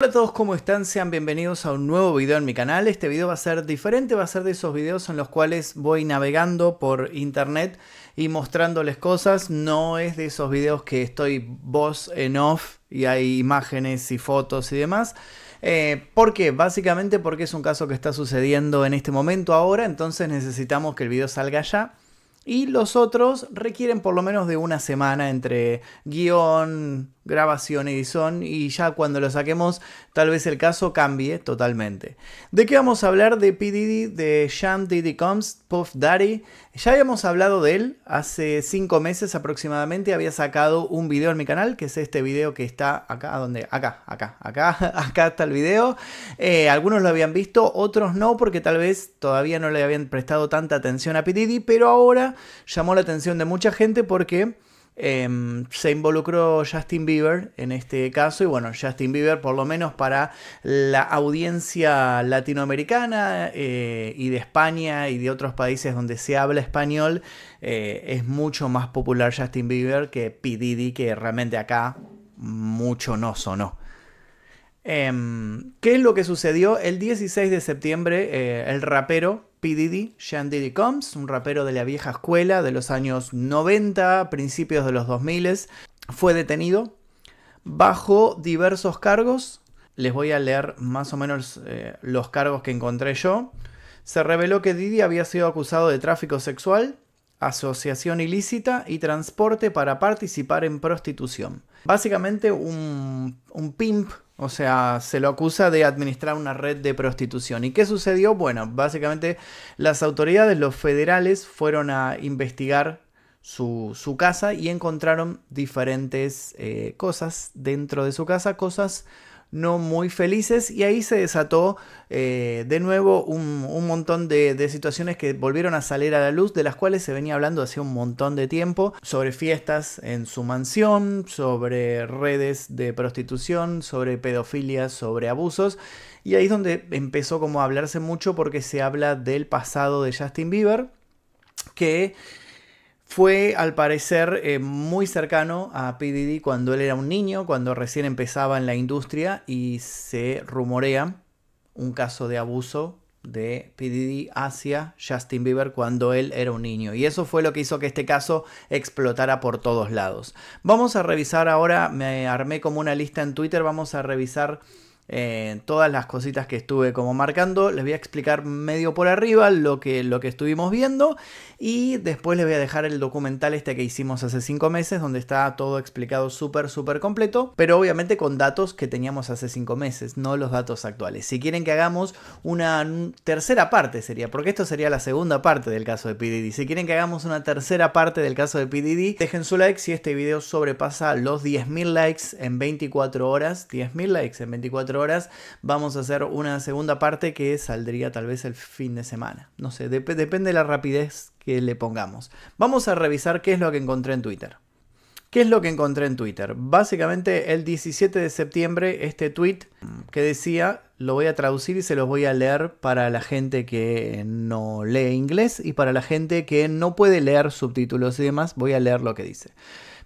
Hola a todos, ¿cómo están? Sean bienvenidos a un nuevo video en mi canal. Este video va a ser diferente, va a ser de esos videos en los cuales voy navegando por internet y mostrándoles cosas. No es de esos videos que estoy voz en off y hay imágenes y fotos y demás. Eh, ¿Por qué? Básicamente porque es un caso que está sucediendo en este momento ahora, entonces necesitamos que el video salga ya. Y los otros requieren por lo menos de una semana entre guión, grabación, son y ya cuando lo saquemos tal vez el caso cambie totalmente. ¿De qué vamos a hablar? De PDD, de Jam Diddy Comes, Puff Daddy. Ya habíamos hablado de él hace cinco meses aproximadamente, había sacado un video en mi canal, que es este video que está acá, donde acá, acá, acá, acá está el video. Eh, algunos lo habían visto, otros no, porque tal vez todavía no le habían prestado tanta atención a PDD, pero ahora llamó la atención de mucha gente porque Em, se involucró Justin Bieber en este caso y bueno, Justin Bieber por lo menos para la audiencia latinoamericana eh, y de España y de otros países donde se habla español, eh, es mucho más popular Justin Bieber que P. Diddy, que realmente acá mucho no sonó. Em, ¿Qué es lo que sucedió? El 16 de septiembre, eh, el rapero P. Diddy, Sean Diddy Combs, un rapero de la vieja escuela de los años 90, principios de los 2000, fue detenido bajo diversos cargos. Les voy a leer más o menos eh, los cargos que encontré yo. Se reveló que Diddy había sido acusado de tráfico sexual, asociación ilícita y transporte para participar en prostitución. Básicamente un, un pimp o sea, se lo acusa de administrar una red de prostitución. ¿Y qué sucedió? Bueno, básicamente las autoridades, los federales, fueron a investigar su, casa y encontraron diferentes eh, cosas dentro de su casa, cosas no muy felices y ahí se desató eh, de nuevo un, montón de, de, situaciones que volvieron a salir a la luz, de las cuales se venía hablando hace un montón de tiempo, sobre fiestas en su mansión, sobre redes de prostitución, sobre pedofilia, sobre abusos. Y ahí es donde empezó como a hablarse mucho porque se habla del pasado de Justin Bieber, que fue al parecer eh, muy cercano a PDD cuando él era un niño, cuando recién empezaba en la industria y se rumorea un caso de abuso de PDD hacia Justin Bieber cuando él era un niño. Y eso fue lo que hizo que este caso explotara por todos lados. Vamos a revisar ahora, me armé como una lista en Twitter, vamos a revisar eh, todas las cositas que estuve como marcando. Les voy a explicar medio por arriba lo que, lo que estuvimos viendo y después les voy a dejar el documental este que hicimos hace 5 meses donde está todo explicado súper, súper completo, pero obviamente con datos que teníamos hace 5 meses, no los datos actuales. Si quieren que hagamos una tercera parte sería, porque esto sería la segunda parte del caso de PDD. Si quieren que hagamos una tercera parte del caso de PDD, dejen su like si este video sobrepasa los 10.000 likes en 24 horas. 10.000 likes en 24 horas horas, vamos a hacer una segunda parte que saldría tal vez el fin de semana. No sé, depende de la rapidez que le pongamos. Vamos a revisar qué es lo que encontré en Twitter. ¿Qué es lo que encontré en Twitter? Básicamente el 17 de septiembre este tweet que decía, lo voy a traducir y se los voy a leer para la gente que no lee inglés y para la gente que no puede leer subtítulos y demás, voy a leer lo que dice.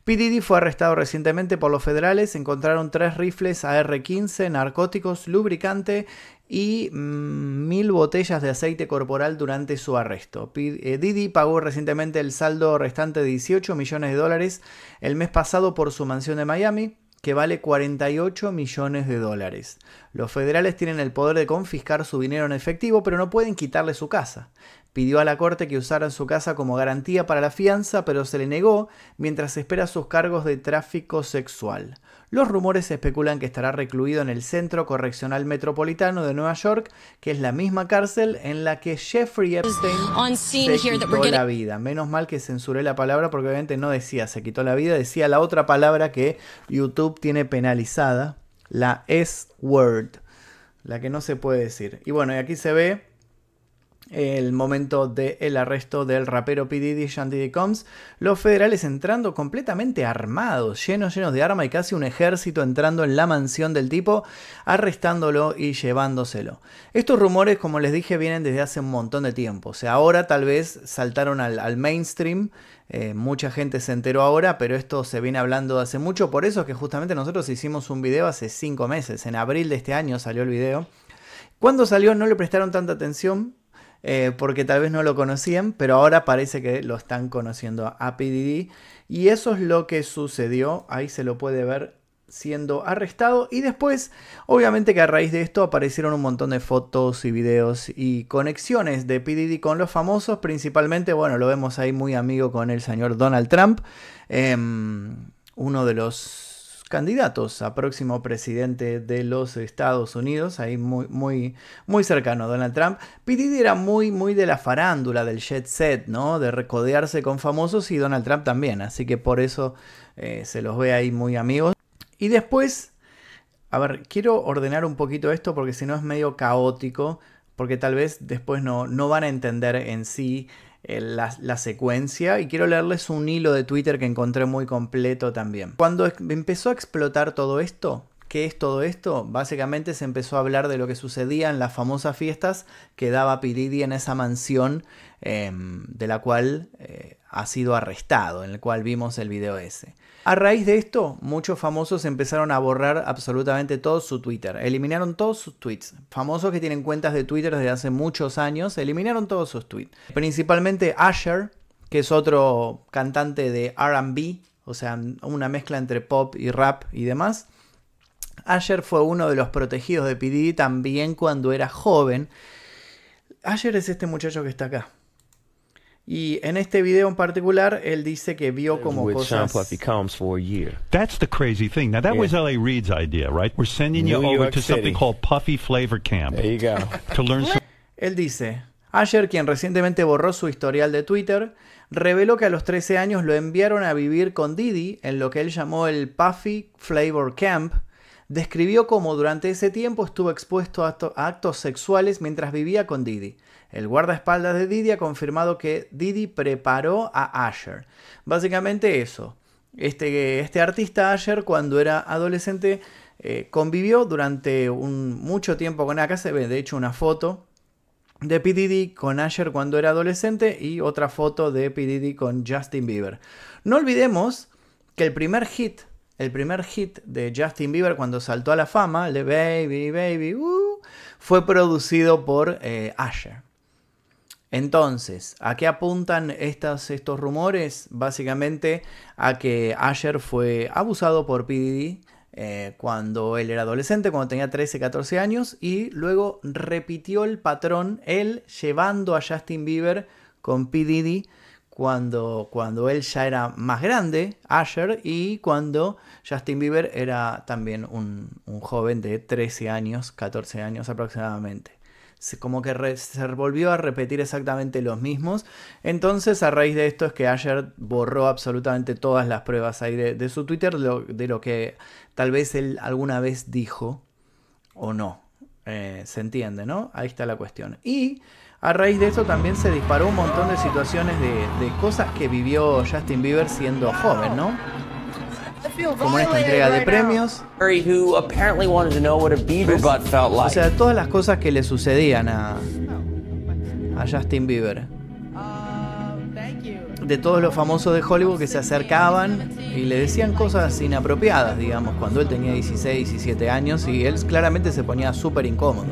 P. fue arrestado recientemente por los federales. Encontraron tres rifles AR-15, narcóticos, lubricante y mm, mil botellas de aceite corporal durante su arresto. P eh, Didi pagó recientemente el saldo restante de 18 millones de dólares el mes pasado por su mansión de Miami que vale 48 millones de dólares. Los federales tienen el poder de confiscar su dinero en efectivo, pero no pueden quitarle su casa. Pidió a la corte que usaran su casa como garantía para la fianza, pero se le negó mientras espera sus cargos de tráfico sexual. Los rumores especulan que estará recluido en el Centro Correccional Metropolitano de Nueva York, que es la misma cárcel en la que Jeffrey Epstein se quitó la vida. Menos mal que censuré la palabra porque obviamente no decía se quitó la vida, decía la otra palabra que YouTube tiene penalizada, la S-word, la que no se puede decir. Y bueno, y aquí se ve el momento del arresto del rapero P. Diddy, Shanty Combs, los federales entrando completamente armados, llenos, llenos de arma y casi un ejército entrando en la mansión del tipo, arrestándolo y llevándoselo. Estos rumores, como les dije, vienen desde hace un montón de tiempo, o sea, ahora tal vez saltaron al, mainstream, eh, mucha gente se enteró ahora, pero esto se viene hablando hace mucho, por eso es que justamente nosotros hicimos un video hace cinco meses, en abril de este año salió el video. Cuando salió no le prestaron tanta atención, eh, porque tal vez no lo conocían, pero ahora parece que lo están conociendo a PDD. Y eso es lo que sucedió, ahí se lo puede ver siendo arrestado y después, obviamente que a raíz de esto aparecieron un montón de fotos y videos y conexiones de PDD con los famosos, principalmente, bueno, lo vemos ahí muy amigo con el señor Donald Trump, em, uno de los candidatos a próximo presidente de los Estados Unidos, ahí muy, muy, muy cercano a Donald Trump. Pidid era muy, muy de la farándula, del jet set, ¿no? De recodearse con famosos y Donald Trump también, así que por eso eh, se los ve ahí muy amigos. Y después, a ver, quiero ordenar un poquito esto porque si no es medio caótico, porque tal vez después no, no van a entender en sí eh, la, secuencia y quiero leerles un hilo de Twitter que encontré muy completo también. Cuando empezó a explotar todo esto, ¿qué es todo esto? Básicamente se empezó a hablar de lo que sucedía en las famosas fiestas que daba Piridi en esa mansión em, de la cual eh, ha sido arrestado, en el cual vimos el video ese. A raíz de esto, muchos famosos empezaron a borrar absolutamente todo su Twitter. Eliminaron todos sus tweets. Famosos que tienen cuentas de Twitter desde hace muchos años, eliminaron todos sus tweets. Principalmente Asher, que es otro cantante de RB, o sea, una mezcla entre pop y rap y demás. Asher fue uno de los protegidos de PD también cuando era joven. Asher es este muchacho que está acá. Y en este video en particular, él dice que vio como cosas. for a year. That's the crazy thing. Now that was L.A. Reid's idea, right? We're sending you over to something called Puffy Flavor Camp. There you go. To learn. Some... Él dice. Asher, quien recientemente borró su historial de Twitter, reveló que a los 13 años lo enviaron a vivir con Didi en lo que él llamó el Puffy Flavor Camp, describió cómo durante ese tiempo estuvo expuesto a actos sexuales mientras vivía con Didi. El guardaespaldas de Didi ha confirmado que Didi preparó a Asher. Básicamente eso. Este, este artista Asher cuando era adolescente eh, convivió durante un, mucho tiempo con... Acá se ve de hecho una foto de P. Diddy con Asher cuando era adolescente y otra foto de P. Diddy con Justin Bieber. No olvidemos que el primer hit el primer hit de Justin Bieber cuando saltó a la fama, el de Baby, Baby, uh, fue producido por Asher. Eh, Entonces, ¿a qué apuntan estos rumores? Básicamente a que Asher fue abusado por P.D.D. Eh, cuando él era adolescente, cuando tenía 13, 14 años, y luego repitió el patrón, él llevando a Justin Bieber con P.D.D., cuando, cuando él ya era más grande, Asher, y cuando Justin Bieber era también un, joven de 13 años, 14 años aproximadamente. como que se volvió a repetir exactamente los mismos. Entonces, a raíz de esto es que Asher borró absolutamente todas las pruebas ahí de, su Twitter, de lo que tal vez él alguna vez dijo o no. Eh, se entiende, ¿no? Ahí está la cuestión. Y a raíz de eso también se disparó un montón de situaciones de, cosas que vivió Justin Bieber siendo joven, ¿no? como en esta entrega de premios. O sea, todas las cosas que le sucedían a, a Justin Bieber. De todos los famosos de Hollywood que se acercaban y le decían cosas inapropiadas, digamos, cuando él tenía 16, 17 años y él claramente se ponía súper incómodo.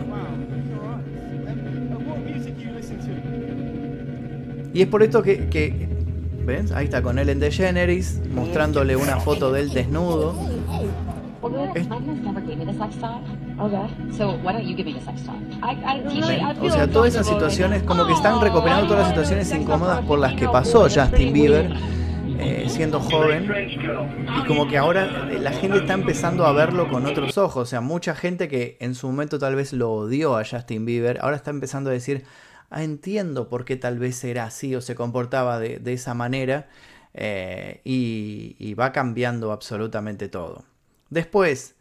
Y es por esto que, que ¿ves? Ahí está con Ellen DeGeneres mostrándole una foto del desnudo. O sea, todas esas situaciones, como que están recopilando todas las situaciones incómodas por las que pasó Justin Bieber eh, siendo joven. Y como que ahora eh, la gente está empezando a verlo con otros ojos. O sea, mucha gente que en su momento tal vez lo odió a Justin Bieber, ahora está empezando a decir, ah, entiendo por qué tal vez era así o se comportaba de, de esa manera eh, y, y, va cambiando absolutamente todo. Después,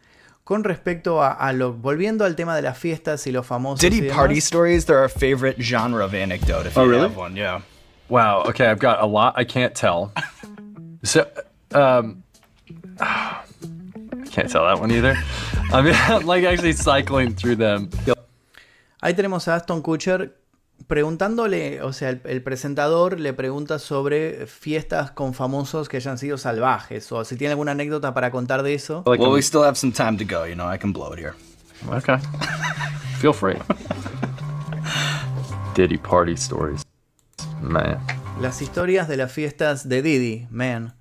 con respecto a, a, lo, volviendo al tema de las fiestas y los famosos. Diddy party stories, they're our favorite genre of anecdote. If oh, really? Have one, yeah. Wow. Okay, I've got a lot I can't tell. So, um, I can't tell that one either. I mean, I'm like actually cycling through them. Ahí tenemos a Aston Kutcher preguntándole, o sea, el, presentador le pregunta sobre fiestas con famosos que hayan sido salvajes, o si tiene alguna anécdota para contar de eso. still have some time to go, you know, I can blow Feel free. Diddy party stories. Man. Las historias de las fiestas de Diddy, man.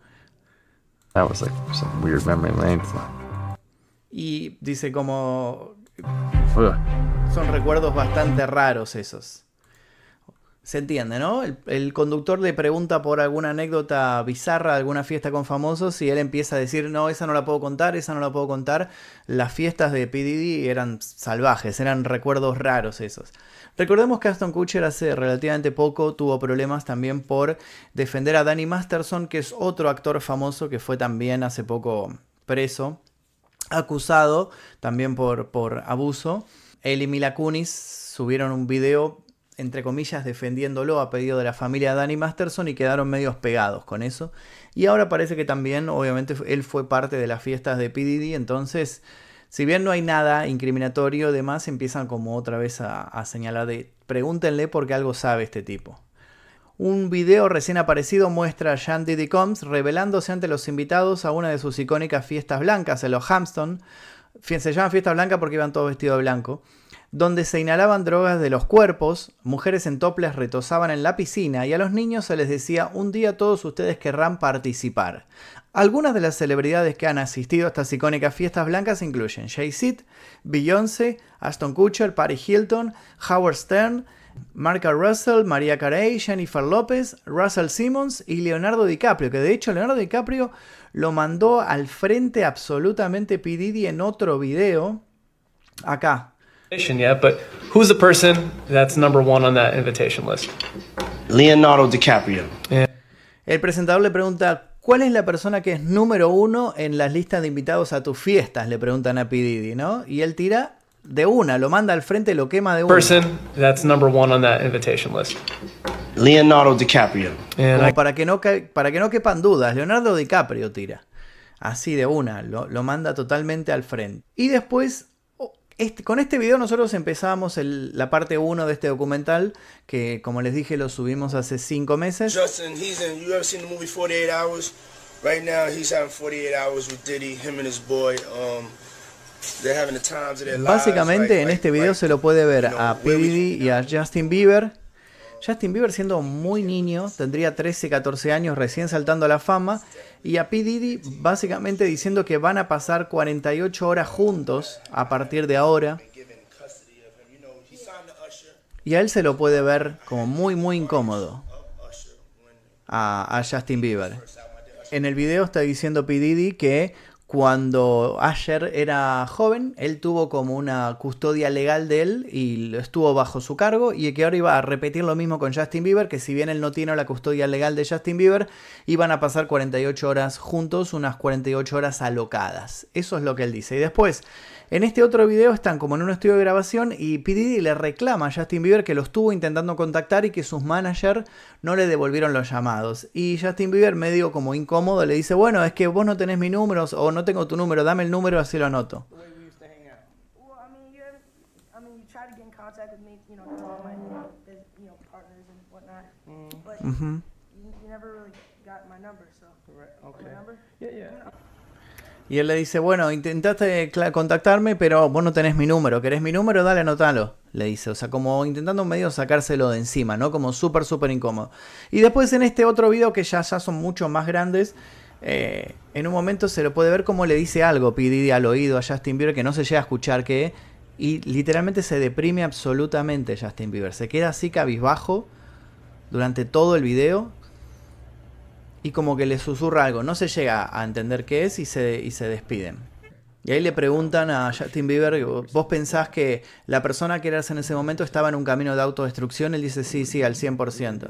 Y dice como... Son recuerdos bastante raros esos. Se entiende, ¿no? El, conductor le pregunta por alguna anécdota bizarra alguna fiesta con famosos y él empieza a decir, no, esa no la puedo contar, esa no la puedo contar. Las fiestas de P.D.D. eran salvajes, eran recuerdos raros esos. Recordemos que Aston Kutcher hace relativamente poco tuvo problemas también por defender a Danny Masterson, que es otro actor famoso que fue también hace poco preso, acusado también por, por abuso. Él y Mila Kunis subieron un video entre comillas, defendiéndolo a pedido de la familia Danny Masterson y quedaron medios pegados con eso. Y ahora parece que también, obviamente, él fue parte de las fiestas de PDD, entonces, si bien no hay nada incriminatorio, demás empiezan como otra vez a, señalar de pregúntenle porque algo sabe este tipo. Un video recién aparecido muestra a Jan Diddy Combs revelándose ante los invitados a una de sus icónicas fiestas blancas en los Hampton. Se llaman fiesta blanca porque iban todos vestidos de blanco donde se inhalaban drogas de los cuerpos, mujeres en toples retozaban en la piscina y a los niños se les decía un día todos ustedes querrán participar. Algunas de las celebridades que han asistido a estas icónicas fiestas blancas incluyen Jay-Z, Beyoncé, Aston Kutcher, Paris Hilton, Howard Stern, Marca Russell, María Carey, Jennifer Lopez, Russell Simmons y Leonardo DiCaprio, que de hecho Leonardo DiCaprio lo mandó al frente absolutamente pididi en otro video. Acá, el presentador le pregunta, ¿cuál es la persona que es número uno en las listas de invitados a tus fiestas? Le preguntan a Pididi, ¿no? Y él tira de una, lo manda al frente, lo quema de una. Leonardo DiCaprio. para que no para que no quepan dudas, Leonardo DiCaprio tira. Así de una, lo, lo manda totalmente al frente. Y después este, con este video nosotros empezamos la parte 1 de este documental, que como les dije lo subimos hace 5 meses. Básicamente en este video se lo puede ver a PDD y a Justin Bieber Justin Bieber siendo muy niño, tendría 13, 14 años recién saltando a la fama, y a P. Diddy básicamente diciendo que van a pasar 48 horas juntos a partir de ahora. Y a él se lo puede ver como muy, muy incómodo a, Justin Bieber. En el video está diciendo P. Diddy que cuando Asher era joven, él tuvo como una custodia legal de él y estuvo bajo su cargo y que ahora iba a repetir lo mismo con Justin Bieber, que si bien él no tiene la custodia legal de Justin Bieber, iban a pasar 48 horas juntos, unas 48 horas alocadas. Eso es lo que él dice. Y después, en este otro video están como en un estudio de grabación y PDD le reclama a Justin Bieber que lo estuvo intentando contactar y que sus managers no le devolvieron los llamados. Y Justin Bieber, medio como incómodo, le dice: Bueno, es que vos no tenés mi número o no tengo tu número, dame el número, así lo anoto. Mm. Y él le dice, bueno, intentaste contactarme, pero vos no tenés mi número. ¿Querés mi número? Dale, anótalo. Le dice, o sea, como intentando medio sacárselo de encima, ¿no? Como súper, súper incómodo. Y después en este otro video, que ya, ya son mucho más grandes, eh, en un momento se lo puede ver como le dice algo y al oído a Justin Bieber que no se llega a escuchar que... Y literalmente se deprime absolutamente Justin Bieber. Se queda así cabizbajo durante todo el video y como que le susurra algo. No se llega a entender qué es y se, se despiden. Y ahí le preguntan a Justin Bieber, ¿vos pensás que la persona que eras en ese momento estaba en un camino de autodestrucción? Él dice, sí, sí, al 100%.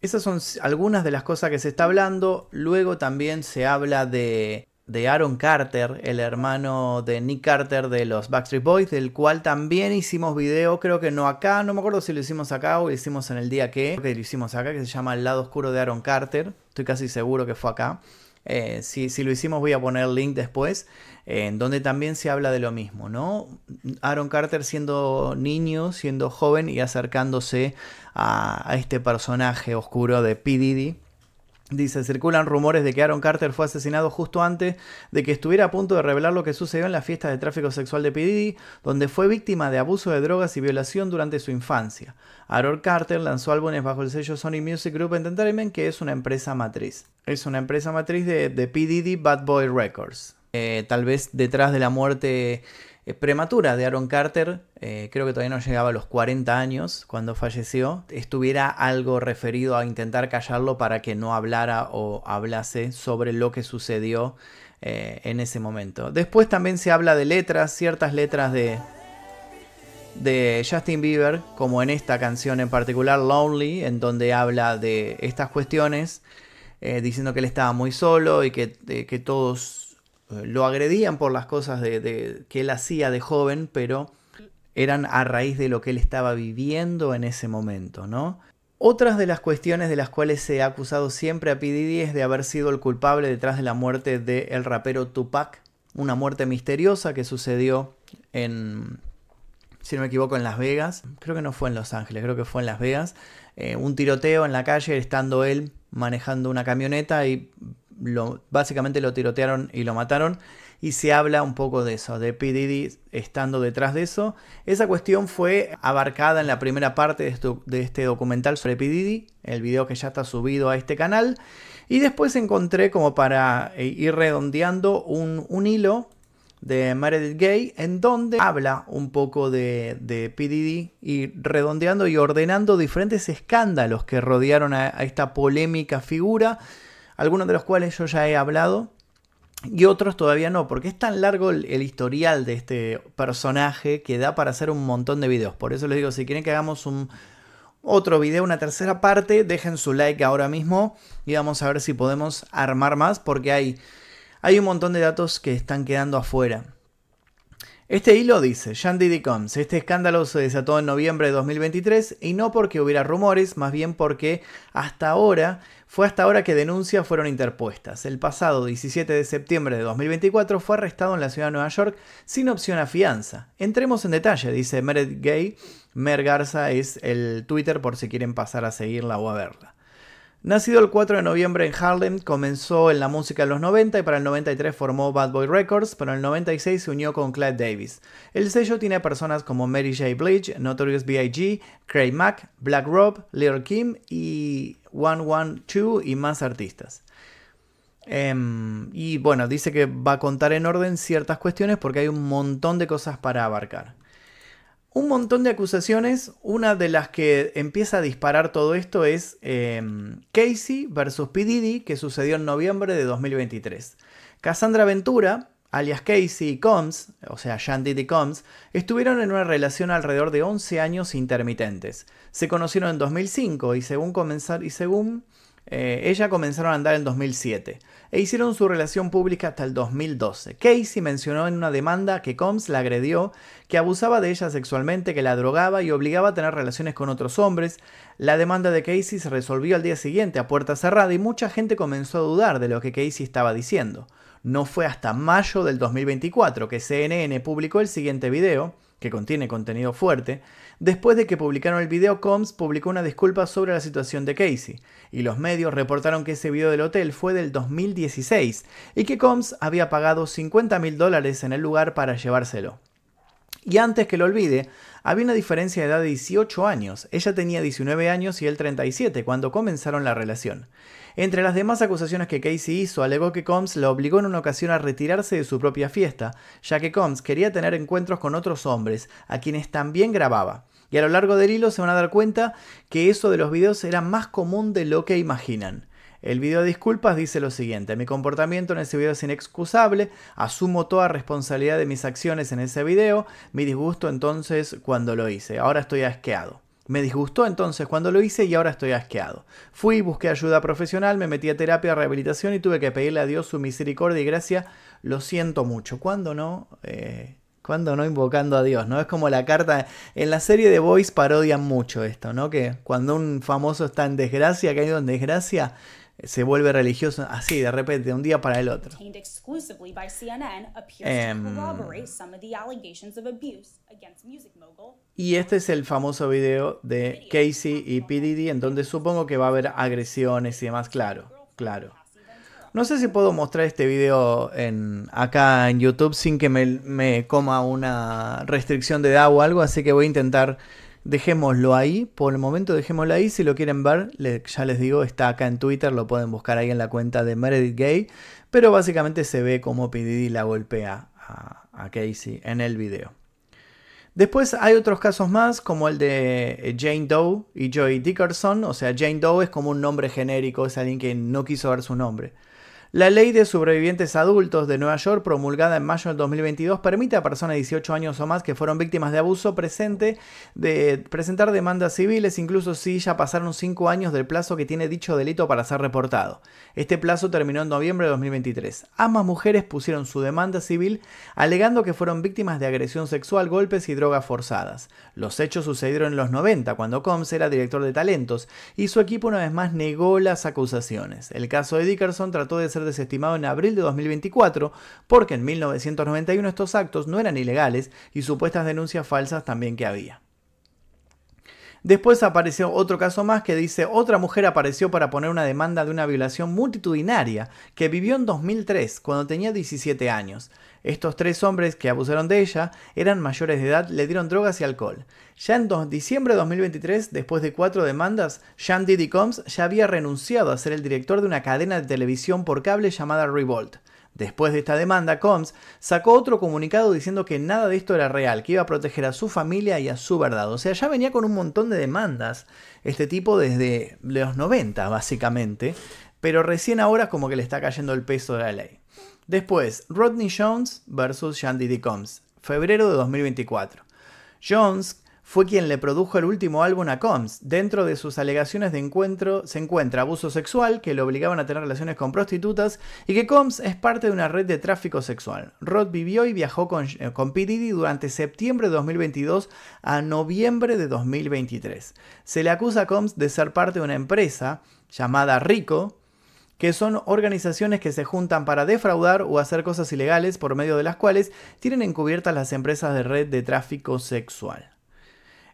Esas son algunas de las cosas que se está hablando. Luego también se habla de de Aaron Carter, el hermano de Nick Carter de los Backstreet Boys, del cual también hicimos video, creo que no acá, no me acuerdo si lo hicimos acá o lo hicimos en el día que, lo hicimos acá, que se llama El lado oscuro de Aaron Carter, estoy casi seguro que fue acá. Eh, si, lo hicimos voy a poner el link después, en donde también se habla de lo mismo, ¿no? Aaron Carter siendo niño, siendo joven y acercándose a, este personaje oscuro de P. Dice, circulan rumores de que Aaron Carter fue asesinado justo antes de que estuviera a punto de revelar lo que sucedió en la fiesta de tráfico sexual de PDD, donde fue víctima de abuso de drogas y violación durante su infancia. Aaron Carter lanzó álbumes bajo el sello Sony Music Group Entertainment, que es una empresa matriz. Es una empresa matriz de, PDD Bad Boy Records. Eh, tal vez detrás de la muerte eh, prematura de Aaron Carter, eh, creo que todavía no llegaba a los 40 años cuando falleció, estuviera algo referido a intentar callarlo para que no hablara o hablase sobre lo que sucedió eh, en ese momento. Después también se habla de letras, ciertas letras de, de Justin Bieber, como en esta canción en particular, Lonely, en donde habla de estas cuestiones, diciendo que él estaba muy solo y que, que todos eh, lo agredían por las cosas de, que él hacía de joven, pero eran a raíz de lo que él estaba viviendo en ese momento, ¿no? Otras de las cuestiones de las cuales se ha acusado siempre a P. es de haber sido el culpable detrás de la muerte del rapero Tupac, una muerte misteriosa que sucedió en, si no me equivoco, en Las Vegas. Creo que no fue en Los Ángeles, creo que fue en Las Vegas. Eh, un tiroteo en la calle, estando él manejando una camioneta y básicamente lo tirotearon y lo mataron. Y se habla un poco de eso, de P. estando detrás de eso. Esa cuestión fue abarcada en la primera parte de, este documental sobre P. el video que ya está subido a este canal. Y después encontré, como para eh, ir redondeando, un, hilo de Meredith Gay, en donde habla un poco de, de PDD y redondeando y ordenando diferentes escándalos que rodearon a esta polémica figura algunos de los cuales yo ya he hablado y otros todavía no, porque es tan largo el, historial de este personaje que da para hacer un montón de videos. Por eso les digo, si quieren que hagamos un otro video, una tercera parte, dejen su like ahora mismo y vamos a ver si podemos armar más, porque hay, hay un montón de datos que están quedando afuera. Este hilo dice, Shandy Combs, este escándalo se desató en noviembre de 2023 y no porque hubiera rumores, más bien porque hasta ahora, fue hasta ahora que denuncias fueron interpuestas. El pasado 17 de septiembre de 2024 fue arrestado en la ciudad de Nueva York sin opción a fianza. Entremos en detalle, dice Meredith Gay. Mer Garza es el Twitter por si quieren pasar a seguirla o a verla. Nacido el 4 de noviembre en Harlem, comenzó en la música en los 90 y para el 93 formó Bad Boy Records, pero en el 96 se unió con Clyde Davis. El sello tiene personas como Mary J. Blige, Notorious B.I.G., Craig Mack, Black Rob, Lil' Kim y 112 y más artistas. Em, y bueno, dice que va a contar en orden ciertas cuestiones porque hay un montón de cosas para abarcar un montón de acusaciones. Una de las que empieza a disparar todo esto es em, Casey versus P. que sucedió en noviembre de 2023. Cassandra Ventura, alias Casey y Combs, o sea, Jan Diddy Combs, estuvieron en una relación alrededor de 11 años intermitentes. Se conocieron en 2005 y según, comenzar, y según eh, ella comenzaron a andar en 2007 e hicieron su relación pública hasta el 2012. Casey mencionó en una demanda que Combs la agredió, que abusaba de ella sexualmente, que la drogaba y obligaba a tener relaciones con otros hombres. La demanda de Casey se resolvió al día siguiente a puerta cerrada y mucha gente comenzó a dudar de lo que Casey estaba diciendo. No fue hasta mayo del 2024 que CNN publicó el siguiente video, que contiene contenido fuerte, Después de que publicaron el video, Combs publicó una disculpa sobre la situación de Casey, y los medios reportaron que ese video del hotel fue del 2016 y que Combs había pagado 50 mil dólares en el lugar para llevárselo. Y antes que lo olvide, había una diferencia de edad de 18 años. Ella tenía 19 años y él 37 cuando comenzaron la relación. Entre las demás acusaciones que Casey hizo, alegó que Combs la obligó en una ocasión a retirarse de su propia fiesta, ya que Combs quería tener encuentros con otros hombres, a quienes también grababa. Y a lo largo del hilo se van a dar cuenta que eso de los videos era más común de lo que imaginan. El video de disculpas dice lo siguiente, mi comportamiento en ese video es inexcusable, asumo toda responsabilidad de mis acciones en ese video, mi disgusto entonces cuando lo hice, ahora estoy asqueado. Me disgustó entonces cuando lo hice y ahora estoy asqueado. Fui, busqué ayuda profesional, me metí a terapia, rehabilitación y tuve que pedirle a Dios su misericordia y gracia. Lo siento mucho. ¿Cuándo no? Eh, ¿Cuándo no invocando a Dios? ¿No? Es como la carta. En la serie de Boys parodian mucho esto, ¿no? Que cuando un famoso está en desgracia, caído en desgracia, se vuelve religioso así de repente, de un día para el otro. Em, y este es el famoso video de Casey y P.D.D. en donde supongo que va a haber agresiones y demás, claro, claro. No sé si puedo mostrar este video en, acá en YouTube sin que me, me coma una restricción de edad o algo, así que voy a intentar Dejémoslo ahí, por el momento dejémoslo ahí. Si lo quieren ver, ya les digo, está acá en Twitter, lo pueden buscar ahí en la cuenta de Meredith Gay. Pero básicamente se ve cómo Pididi la golpea a, Casey en el video. Después hay otros casos más, como el de eh, Jane Doe y Joey Dickerson. O sea, Jane Doe es como un nombre genérico, es alguien que no quiso ver su nombre. La ley de sobrevivientes adultos de Nueva York, promulgada en mayo del 2022, permite a personas de 18 años o más que fueron víctimas de abuso presente de presentar demandas civiles, incluso si ya pasaron 5 años del plazo que tiene dicho delito para ser reportado. Este plazo terminó en noviembre de 2023. Ambas mujeres pusieron su demanda civil alegando que fueron víctimas de agresión sexual, golpes y drogas forzadas. Los hechos sucedieron en los 90, cuando Combs era director de talentos, y su equipo una vez más negó las acusaciones. El caso de Dickerson trató de ser desestimado en abril de 2024, porque en 1991 estos actos no eran ilegales y supuestas denuncias falsas también que había. Después apareció otro caso más que dice otra mujer apareció para poner una demanda de una violación multitudinaria que vivió en 2003 cuando tenía 17 años. Estos tres hombres que abusaron de ella eran mayores de edad, le dieron drogas y alcohol. Ya en diciembre de 2023, después de cuatro demandas, Sean Diddy Combs ya había renunciado a ser el director de una cadena de televisión por cable llamada Revolt. Después de esta demanda, Combs sacó otro comunicado diciendo que nada de esto era real, que iba a proteger a su familia y a su verdad. O sea, ya venía con un montón de demandas este tipo desde los 90, básicamente, pero recién ahora como que le está cayendo el peso de la ley. Después, Rodney Jones versus Shandy D. Combs, febrero de 2024. Jones fue quien le produjo el último álbum a Combs. Dentro de sus alegaciones de encuentro se encuentra abuso sexual, que lo obligaban a tener relaciones con prostitutas y que Combs es parte de una red de tráfico sexual. Rod vivió y viajó con, eh, con P. durante septiembre de 2022 a noviembre de 2023. Se le acusa a Combs de ser parte de una empresa llamada Rico, que son organizaciones que se juntan para defraudar o hacer cosas ilegales por medio de las cuales tienen encubiertas las empresas de red de tráfico sexual.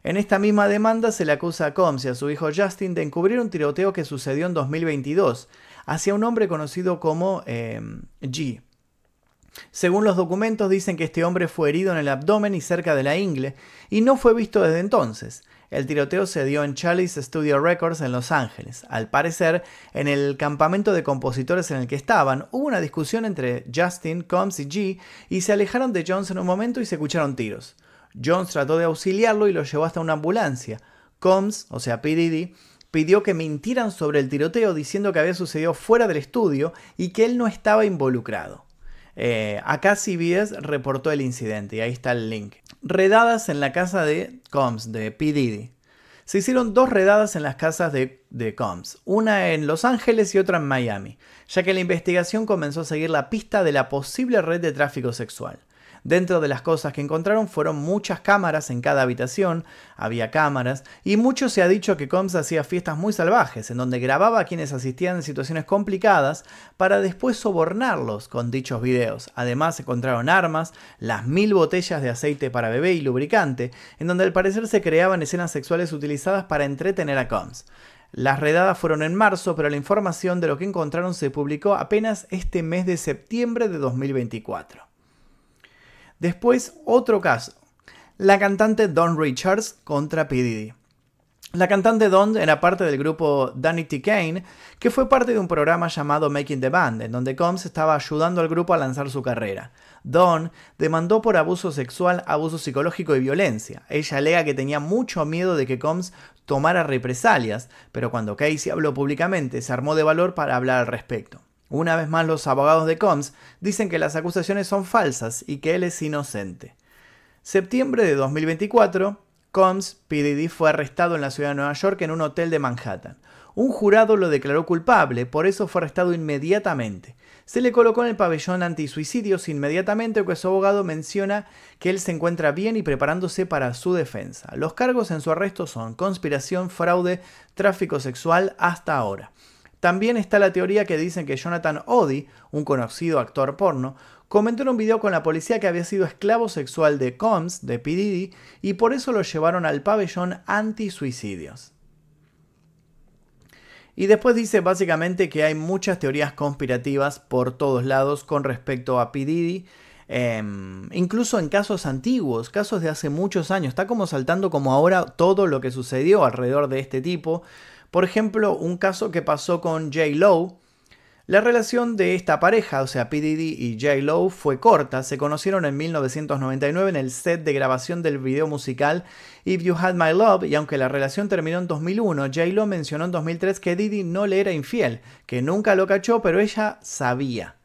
En esta misma demanda se le acusa a Combs y a su hijo Justin de encubrir un tiroteo que sucedió en 2022 hacia un hombre conocido como em, G. Según los documentos dicen que este hombre fue herido en el abdomen y cerca de la ingle y no fue visto desde entonces. El tiroteo se dio en Charlie's Studio Records en Los Ángeles. Al parecer, en el campamento de compositores en el que estaban, hubo una discusión entre Justin, Combs y G, y se alejaron de Jones en un momento y se escucharon tiros. Jones trató de auxiliarlo y lo llevó hasta una ambulancia. Combs, o sea, P.D.D., pidió que mintieran sobre el tiroteo diciendo que había sucedido fuera del estudio y que él no estaba involucrado. Eh, acá CBS reportó el incidente y ahí está el link. Redadas en la casa de Combs, de P. Se hicieron dos redadas en las casas de, de Combs, una en Los Ángeles y otra en Miami, ya que la investigación comenzó a seguir la pista de la posible red de tráfico sexual. Dentro de las cosas que encontraron fueron muchas cámaras en cada habitación, había cámaras, y mucho se ha dicho que Combs hacía fiestas muy salvajes, en donde grababa a quienes asistían en situaciones complicadas para después sobornarlos con dichos videos. Además encontraron armas, las mil botellas de aceite para bebé y lubricante, en donde al parecer se creaban escenas sexuales utilizadas para entretener a Combs. Las redadas fueron en marzo, pero la información de lo que encontraron se publicó apenas este mes de septiembre de 2024. Después, otro caso. La cantante Don Richards contra P.D.D. La cantante Don era parte del grupo Danny T. Kane, que fue parte de un programa llamado Making the Band, en donde Combs estaba ayudando al grupo a lanzar su carrera. Don demandó por abuso sexual, abuso psicológico y violencia. Ella alega que tenía mucho miedo de que Combs tomara represalias, pero cuando Casey habló públicamente se armó de valor para hablar al respecto. Una vez más los abogados de Combs dicen que las acusaciones son falsas y que él es inocente. Septiembre de 2024, Combs, PDD, fue arrestado en la ciudad de Nueva York en un hotel de Manhattan. Un jurado lo declaró culpable, por eso fue arrestado inmediatamente. Se le colocó en el pabellón antisuicidios inmediatamente, porque su abogado menciona que él se encuentra bien y preparándose para su defensa. Los cargos en su arresto son conspiración, fraude, tráfico sexual hasta ahora. También está la teoría que dicen que Jonathan Odi, un conocido actor porno, comentó en un video con la policía que había sido esclavo sexual de Combs, de P. y por eso lo llevaron al pabellón anti-suicidios. Y después dice básicamente que hay muchas teorías conspirativas por todos lados con respecto a P. Em, incluso en casos antiguos, casos de hace muchos años, está como saltando como ahora todo lo que sucedió alrededor de este tipo. Por ejemplo, un caso que pasó con J. Lowe. La relación de esta pareja, o sea, P. Diddy y J. Lowe, fue corta. Se conocieron en 1999 en el set de grabación del video musical If You Had My Love, y aunque la relación terminó en 2001, J. Lowe mencionó en 2003 que Didi no le era infiel, que nunca lo cachó, pero ella sabía.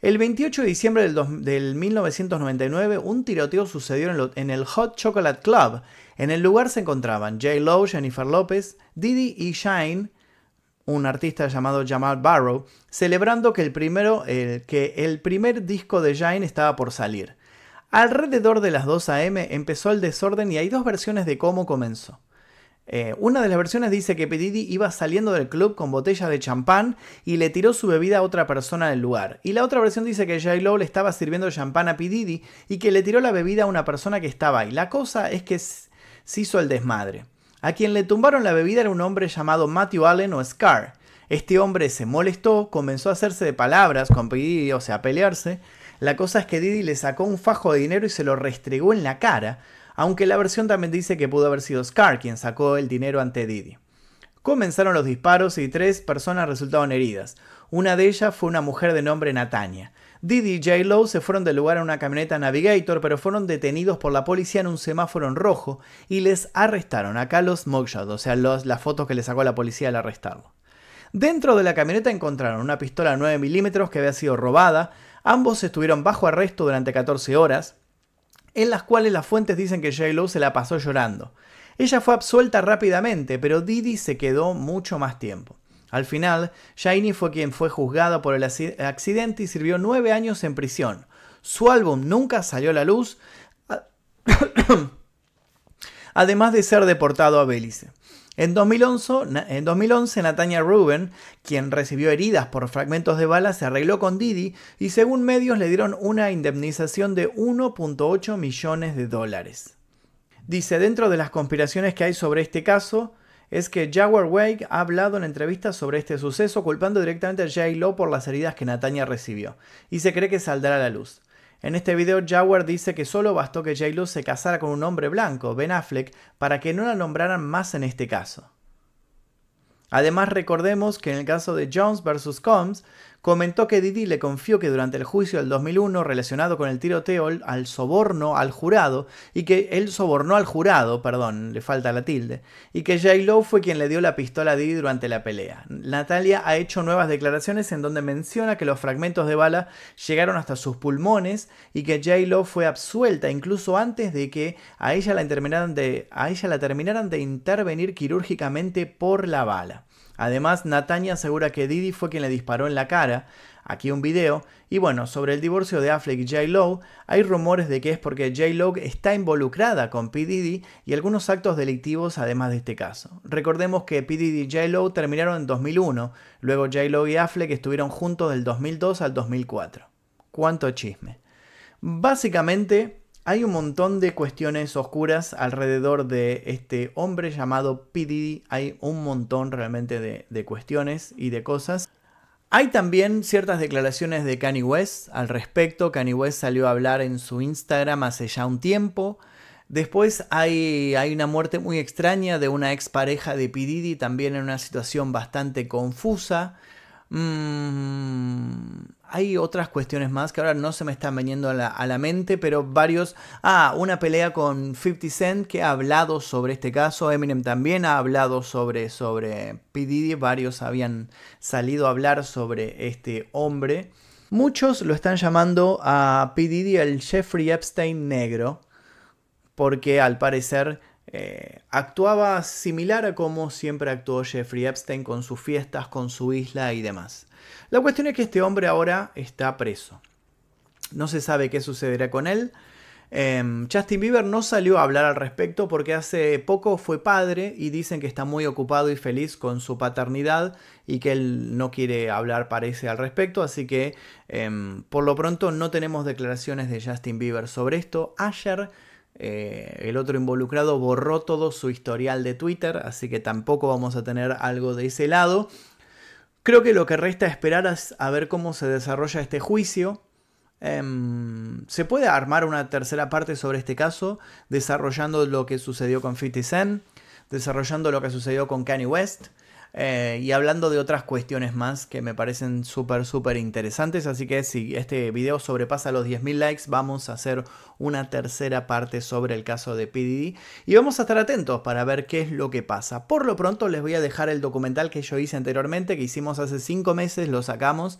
El 28 de diciembre del, 1999, un tiroteo sucedió en, el Hot Chocolate Club, en el lugar se encontraban J. Lowe, Jennifer Lopez, Didi y Shine, un artista llamado Jamal Barrow, celebrando que el, primero, que el primer disco de Shine estaba por salir. Alrededor de las 2 a.m. empezó el desorden y hay dos versiones de cómo comenzó. Eh, una de las versiones dice que Pididi iba saliendo del club con botella de champán y le tiró su bebida a otra persona del lugar. Y la otra versión dice que Jay Lo le estaba sirviendo champán a P. y que le tiró la bebida a una persona que estaba ahí. La cosa es que se hizo el desmadre. A quien le tumbaron la bebida era un hombre llamado Matthew Allen o Scar. Este hombre se molestó, comenzó a hacerse de palabras con Didi, o sea, a pelearse. La cosa es que Didi le sacó un fajo de dinero y se lo restregó en la cara, aunque la versión también dice que pudo haber sido Scar quien sacó el dinero ante Didi. Comenzaron los disparos y tres personas resultaron heridas. Una de ellas fue una mujer de nombre Natania. Didi y J. Lowe se fueron del lugar en una camioneta Navigator, pero fueron detenidos por la policía en un semáforo en rojo y les arrestaron. Acá los mugshots, o sea, las fotos que le sacó la policía al arrestarlo. Dentro de la camioneta encontraron una pistola 9 milímetros que había sido robada. Ambos estuvieron bajo arresto durante 14 horas, en las cuales las fuentes dicen que J. lo se la pasó llorando. Ella fue absuelta rápidamente, pero Didi se quedó mucho más tiempo. Al final, Shiny fue quien fue juzgado por el accidente y sirvió nueve años en prisión. Su álbum nunca salió a la luz, además de ser deportado a Belice. En 2011, en 2011, Natania Rubin, quien recibió heridas por fragmentos de bala, se arregló con Didi y según medios le dieron una indemnización de 1.8 millones de dólares. Dice, dentro de las conspiraciones que hay sobre este caso, es que Jaguar Wake ha hablado en entrevistas sobre este suceso culpando directamente a J. Lo por las heridas que Natania recibió, y se cree que saldrá a la luz. En este video, Jaguar dice que solo bastó que J. Lo se casara con un hombre blanco, Ben Affleck, para que no la nombraran más en este caso. Además, recordemos que en el caso de Jones vs. Combs, comentó que Didi le confió que durante el juicio del 2001 relacionado con el tiroteo al soborno al jurado y que él sobornó al jurado, perdón, le falta la tilde, y que J. Lowe fue quien le dio la pistola a Didi durante la pelea. Natalia ha hecho nuevas declaraciones en donde menciona que los fragmentos de bala llegaron hasta sus pulmones y que Jay Lowe fue absuelta incluso antes de que a ella la a ella la terminaran de intervenir quirúrgicamente por la bala. Además, Natania asegura que Didi fue quien le disparó en la cara. Aquí un video. Y bueno, sobre el divorcio de Affleck y J-Lo, hay rumores de que es porque j está involucrada con P. y algunos actos delictivos además de este caso. Recordemos que P. y J-Lo terminaron en 2001, luego J-Lo y Affleck estuvieron juntos del 2002 al 2004. ¿Cuánto chisme? Básicamente, hay un montón de cuestiones oscuras alrededor de este hombre llamado P. Hay un montón realmente de, cuestiones y de cosas. Hay también ciertas declaraciones de Kanye West al respecto. Kanye West salió a hablar en su Instagram hace ya un tiempo. Después hay, una muerte muy extraña de una expareja de Pididi, también en una situación bastante confusa. Mm, hay otras cuestiones más que ahora no se me están viniendo a la, mente, pero varios. Ah, una pelea con 50 Cent que ha hablado sobre este caso. Eminem también ha hablado sobre, sobre P. Diddy. Varios habían salido a hablar sobre este hombre. Muchos lo están llamando a P. Diddy el Jeffrey Epstein negro, porque al parecer eh, actuaba similar a como siempre actuó Jeffrey Epstein con sus fiestas, con su isla y demás. La cuestión es que este hombre ahora está preso. No se sabe qué sucederá con él. Em, Justin Bieber no salió a hablar al respecto porque hace poco fue padre y dicen que está muy ocupado y feliz con su paternidad y que él no quiere hablar parece al respecto, así que em, por lo pronto no tenemos declaraciones de Justin Bieber sobre esto. Ayer eh, el otro involucrado borró todo su historial de Twitter, así que tampoco vamos a tener algo de ese lado. Creo que lo que resta esperar a ver cómo se desarrolla este juicio. Em, se puede armar una tercera parte sobre este caso, desarrollando lo que sucedió con 50 Cent, desarrollando lo que sucedió con Kanye West, eh, y hablando de otras cuestiones más que me parecen súper, súper interesantes. Así que si este video sobrepasa los 10.000 likes, vamos a hacer una tercera parte sobre el caso de PDD. Y vamos a estar atentos para ver qué es lo que pasa. Por lo pronto les voy a dejar el documental que yo hice anteriormente, que hicimos hace 5 meses, lo sacamos.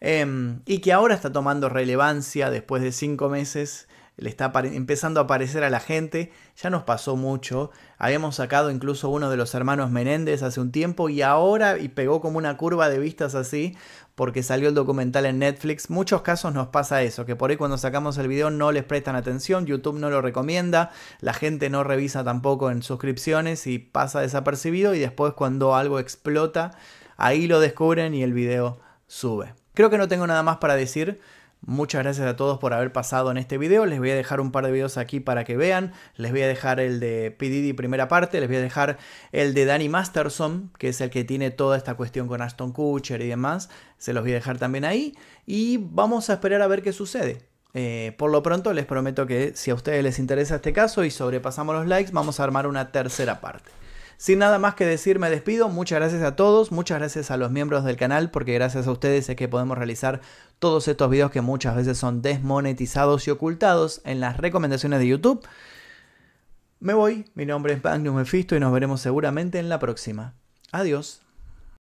Em, y que ahora está tomando relevancia después de 5 meses le está empezando a aparecer a la gente, ya nos pasó mucho, habíamos sacado incluso uno de los hermanos Menéndez hace un tiempo y ahora y pegó como una curva de vistas así porque salió el documental en Netflix, muchos casos nos pasa eso, que por ahí cuando sacamos el video no les prestan atención, YouTube no lo recomienda, la gente no revisa tampoco en suscripciones y pasa desapercibido y después cuando algo explota, ahí lo descubren y el video sube. Creo que no tengo nada más para decir. Muchas gracias a todos por haber pasado en este video. Les voy a dejar un par de videos aquí para que vean. Les voy a dejar el de PDD primera parte. Les voy a dejar el de Danny Masterson, que es el que tiene toda esta cuestión con Ashton Kutcher y demás. Se los voy a dejar también ahí. Y vamos a esperar a ver qué sucede. Eh, por lo pronto les prometo que si a ustedes les interesa este caso y sobrepasamos los likes, vamos a armar una tercera parte. Sin nada más que decir, me despido. Muchas gracias a todos, muchas gracias a los miembros del canal, porque gracias a ustedes es que podemos realizar todos estos videos que muchas veces son desmonetizados y ocultados en las recomendaciones de YouTube. Me voy, mi nombre es Magnus Mephisto y nos veremos seguramente en la próxima. Adiós.